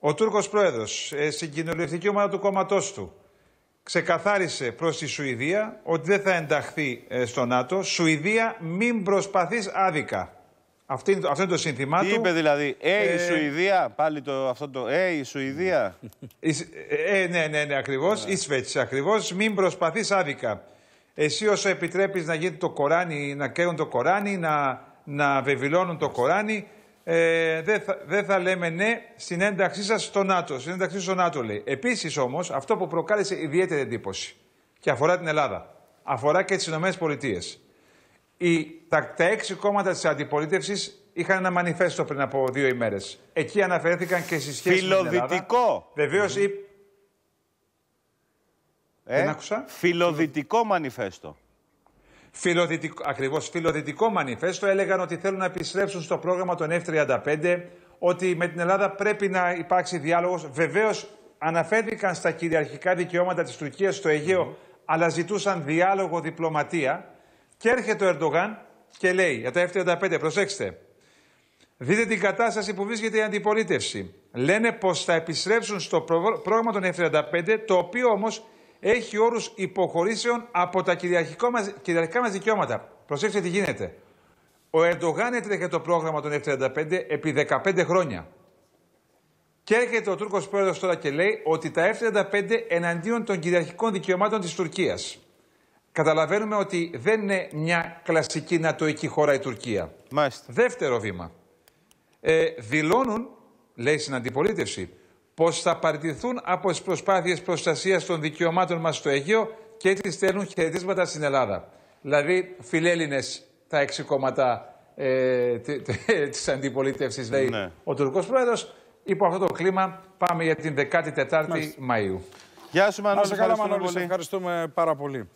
Ο Τούρκος πρόεδρος ε, στην κοινοβουλευτική ομάδα του κόμματός του ξεκαθάρισε προς τη Σουηδία ότι δεν θα ενταχθεί ε, στο ΝΑΤΟ. Σουηδία, μην προσπαθείς άδικα. Αυτή αυτό είναι το σύνθημά του. Τι είπε δηλαδή, Ε, η ε, Σουηδία, πάλι το, αυτό το Ε, η Σουηδία. Ε, ε, ναι, ναι, ναι, ακριβώς. Η ναι. Σβέτση, ακριβώς. Μην προσπαθείς άδικα. Εσύ όσο επιτρέπεις να γίνει το Κοράνι, να καίουν το Κοράνι, να, να βεβηλώνουν το Κοράνι, ε, δεν θα, λέμε ναι στην ένταξή σας στο ΝΑΤΟ. Στην ένταξή στο ΝΑΤΟ λέει. Επίσης όμως, αυτό που προκάλεσε ιδιαίτερη εντύπωση και αφορά την Ελλάδα, αφορά και τις ΗΠΑ. Τα, τα έξι κόμματα της αντιπολίτευσης είχαν ένα μανιφέστο πριν από δύο ημέρες. Εκεί αναφέρθηκαν και στις σχέσεις με την Ελλάδα. Βεβαίω. Mm. Ε, δεν άκουσα. Φιλοδυτικό μανιφέστο. Φιλοδυτικό, ακριβώς φιλοδυτικό μανιφέστο έλεγαν ότι θέλουν να επιστρέψουν στο πρόγραμμα των F-35, ότι με την Ελλάδα πρέπει να υπάρξει διάλογος. Βεβαίως αναφέρθηκαν στα κυριαρχικά δικαιώματα της Τουρκίας στο Αιγαίο, αλλά ζητούσαν διάλογο διπλωματία. Και έρχεται ο Ερντογάν και λέει για τα F-35, προσέξτε. Δείτε την κατάσταση που βρίσκεται η αντιπολίτευση. Λένε πως θα επιστρέψουν στο πρόγραμμα των F-35, το οποίο όμως έχει όρους υποχωρήσεων από τα κυριαρχικά μας δικαιώματα. Προσέξτε τι γίνεται. Ο Ερντογάν έτρεχε το πρόγραμμα των F-35 επί 15 χρόνια. Και έρχεται ο Τούρκος πρόεδρος τώρα και λέει ότι τα F-35 εναντίον των κυριαρχικών δικαιωμάτων της Τουρκίας. Καταλαβαίνουμε ότι δεν είναι μια κλασική νατοική χώρα η Τουρκία. Μάλιστα. Δεύτερο βήμα. Ε, δηλώνουν, λέει στην αντιπολίτευση, Πώ θα παραιτηθούν από τις προσπάθειες προστασίας των δικαιωμάτων μας στο Αιγαίο και έτσι στέλνουν χαιρετίσματα στην Ελλάδα. Δηλαδή, φιλέλληνες τα έξι κόμματα ε, της αντιπολίτευσης, λέει ναι. ο Τουρκός. Πρόεδρος. Υπό λοιπόν, αυτό το κλίμα πάμε για την 14η Μαΐου. Γεια σου Μανώλη, καλά ευχαριστούμε πάρα πολύ.